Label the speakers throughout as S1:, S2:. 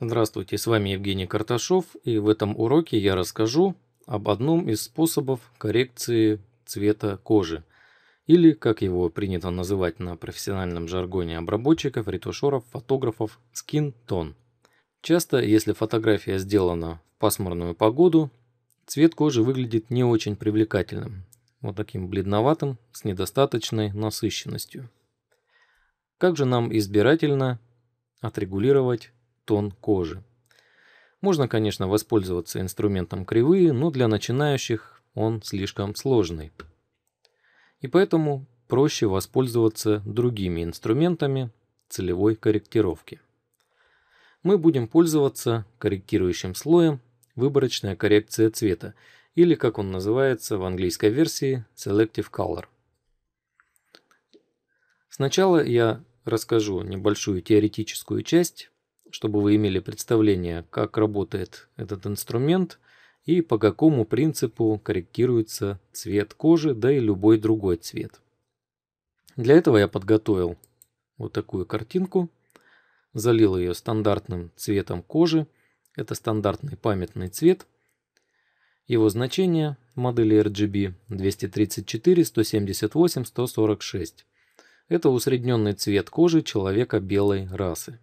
S1: Здравствуйте, с вами Евгений Карташов и в этом уроке я расскажу об одном из способов коррекции цвета кожи или как его принято называть на профессиональном жаргоне обработчиков, ретушеров, фотографов skin tone. Часто, если фотография сделана в пасмурную погоду, цвет кожи выглядит не очень привлекательным, вот таким бледноватым, с недостаточной насыщенностью. Как же нам избирательно отрегулировать тон кожи. Можно, конечно, воспользоваться инструментом кривые, но для начинающих он слишком сложный. И поэтому проще воспользоваться другими инструментами целевой корректировки. Мы будем пользоваться корректирующим слоем выборочная коррекция цвета, или как он называется в английской версии Selective Color. Сначала я расскажу небольшую теоретическую часть, чтобы вы имели представление, как работает этот инструмент и по какому принципу корректируется цвет кожи, да и любой другой цвет. Для этого я подготовил вот такую картинку, залил ее стандартным цветом кожи, это стандартный памятный цвет, его значение модели RGB 234, 178, 146. Это усредненный цвет кожи человека белой расы.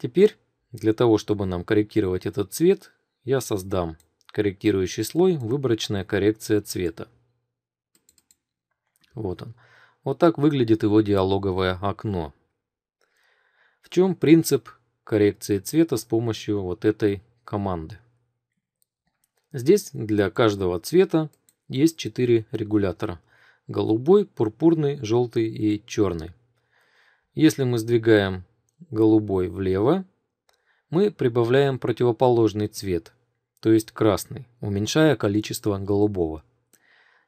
S1: Теперь, для того, чтобы нам корректировать этот цвет, я создам корректирующий слой «Выборочная коррекция цвета». Вот он. Вот так выглядит его диалоговое окно. В чем принцип коррекции цвета с помощью вот этой команды? Здесь для каждого цвета есть 4 регулятора. Голубой, пурпурный, желтый и черный. Если мы сдвигаем голубой влево, мы прибавляем противоположный цвет, то есть красный, уменьшая количество голубого.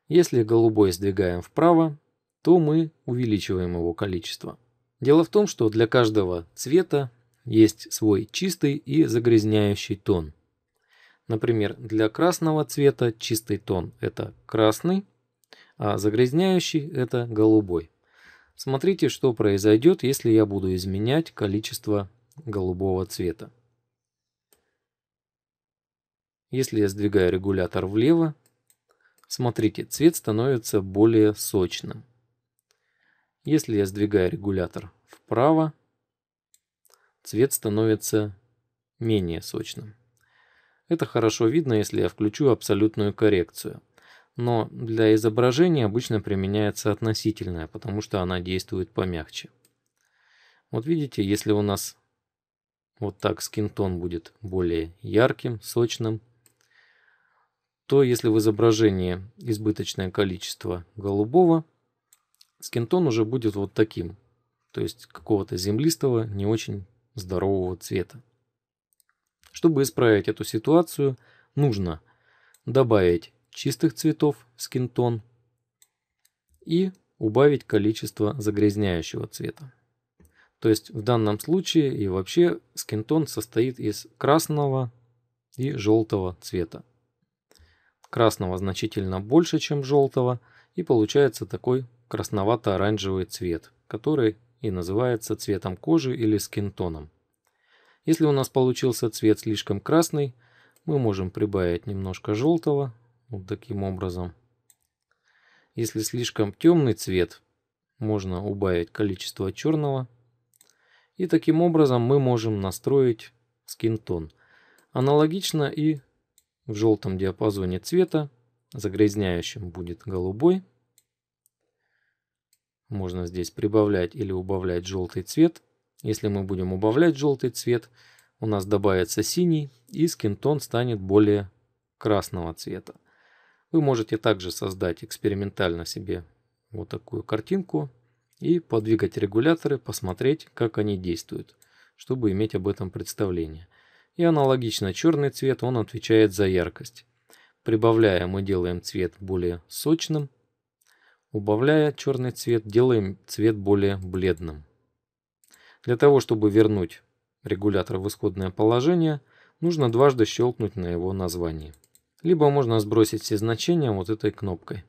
S1: Если голубой сдвигаем вправо, то мы увеличиваем его количество. Дело в том, что для каждого цвета есть свой чистый и загрязняющий тон. Например, для красного цвета чистый тон – это красный, а загрязняющий – это голубой. Смотрите, что произойдет, если я буду изменять количество голубого цвета. Если я сдвигаю регулятор влево, смотрите, цвет становится более сочным. Если я сдвигаю регулятор вправо, цвет становится менее сочным. Это хорошо видно, если я включу абсолютную коррекцию но для изображения обычно применяется относительная, потому что она действует помягче. Вот видите, если у нас вот так скинтон будет более ярким, сочным, то если в изображении избыточное количество голубого, скинтон уже будет вот таким, то есть какого-то землистого, не очень здорового цвета. Чтобы исправить эту ситуацию, нужно добавить чистых цветов скинтон и убавить количество загрязняющего цвета. То есть в данном случае и вообще скинтон состоит из красного и желтого цвета. Красного значительно больше, чем желтого, и получается такой красновато-оранжевый цвет, который и называется цветом кожи или скинтоном. Если у нас получился цвет слишком красный, мы можем прибавить немножко желтого вот таким образом. Если слишком темный цвет, можно убавить количество черного. И таким образом мы можем настроить скинтон. Аналогично и в желтом диапазоне цвета загрязняющим будет голубой. Можно здесь прибавлять или убавлять желтый цвет. Если мы будем убавлять желтый цвет, у нас добавится синий и скинтон станет более красного цвета. Вы можете также создать экспериментально себе вот такую картинку и подвигать регуляторы, посмотреть, как они действуют, чтобы иметь об этом представление. И аналогично черный цвет, он отвечает за яркость. Прибавляя, мы делаем цвет более сочным. Убавляя черный цвет, делаем цвет более бледным. Для того, чтобы вернуть регулятор в исходное положение, нужно дважды щелкнуть на его названии либо можно сбросить все значения вот этой кнопкой.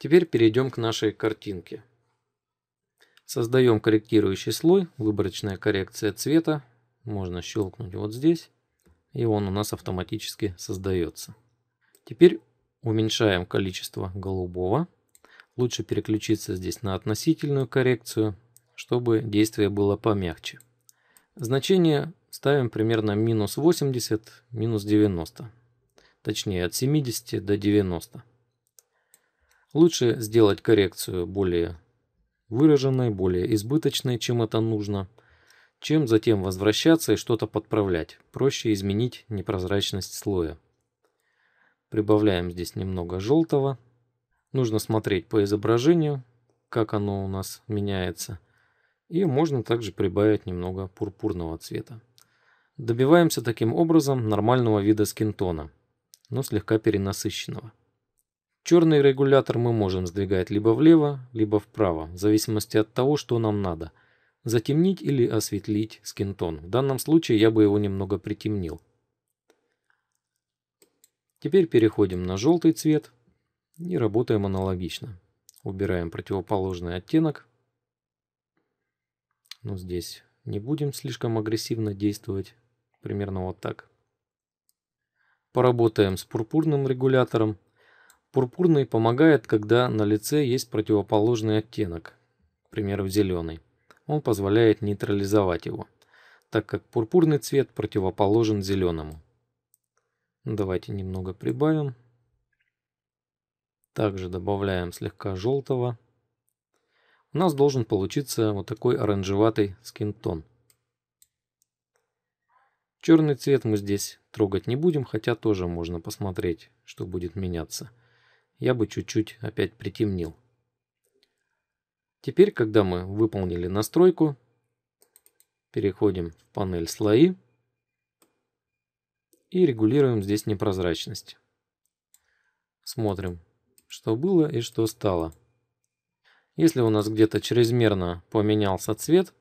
S1: Теперь перейдем к нашей картинке. Создаем корректирующий слой, выборочная коррекция цвета. Можно щелкнуть вот здесь, и он у нас автоматически создается. Теперь уменьшаем количество голубого. Лучше переключиться здесь на относительную коррекцию, чтобы действие было помягче. Значение ставим примерно минус 80, минус 90 точнее от 70 до 90. Лучше сделать коррекцию более выраженной, более избыточной, чем это нужно, чем затем возвращаться и что-то подправлять. Проще изменить непрозрачность слоя. Прибавляем здесь немного желтого. Нужно смотреть по изображению, как оно у нас меняется. И можно также прибавить немного пурпурного цвета. Добиваемся таким образом нормального вида скинтона – но слегка перенасыщенного. Черный регулятор мы можем сдвигать либо влево, либо вправо, в зависимости от того, что нам надо. Затемнить или осветлить скинтон. В данном случае я бы его немного притемнил. Теперь переходим на желтый цвет и работаем аналогично. Убираем противоположный оттенок. Но ну, здесь не будем слишком агрессивно действовать. Примерно вот так. Поработаем с пурпурным регулятором. Пурпурный помогает, когда на лице есть противоположный оттенок, к примеру, зеленый. Он позволяет нейтрализовать его, так как пурпурный цвет противоположен зеленому. Давайте немного прибавим. Также добавляем слегка желтого. У нас должен получиться вот такой оранжеватый скинтон. Черный цвет мы здесь трогать не будем, хотя тоже можно посмотреть, что будет меняться. Я бы чуть-чуть опять притемнил. Теперь, когда мы выполнили настройку, переходим в панель слои и регулируем здесь непрозрачность. Смотрим, что было и что стало. Если у нас где-то чрезмерно поменялся цвет,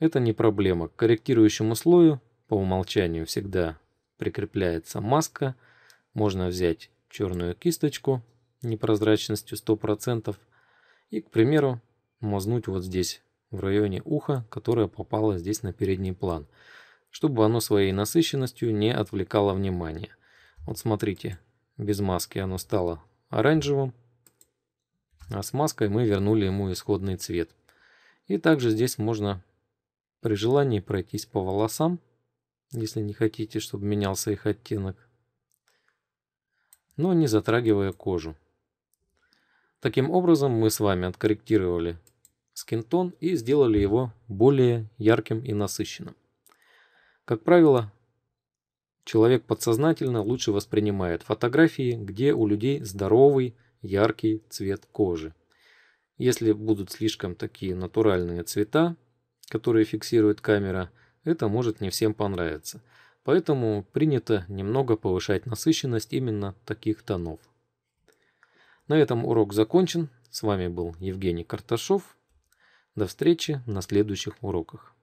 S1: это не проблема. К корректирующему слою по умолчанию всегда прикрепляется маска. Можно взять черную кисточку непрозрачностью 100% и, к примеру, мазнуть вот здесь, в районе уха, которое попало здесь на передний план, чтобы оно своей насыщенностью не отвлекало внимание. Вот смотрите, без маски оно стало оранжевым, а с маской мы вернули ему исходный цвет. И также здесь можно при желании пройтись по волосам, если не хотите, чтобы менялся их оттенок, но не затрагивая кожу. Таким образом мы с вами откорректировали скинтон и сделали его более ярким и насыщенным. Как правило, человек подсознательно лучше воспринимает фотографии, где у людей здоровый, яркий цвет кожи. Если будут слишком такие натуральные цвета, которые фиксирует камера, это может не всем понравиться. Поэтому принято немного повышать насыщенность именно таких тонов. На этом урок закончен. С вами был Евгений Карташов. До встречи на следующих уроках.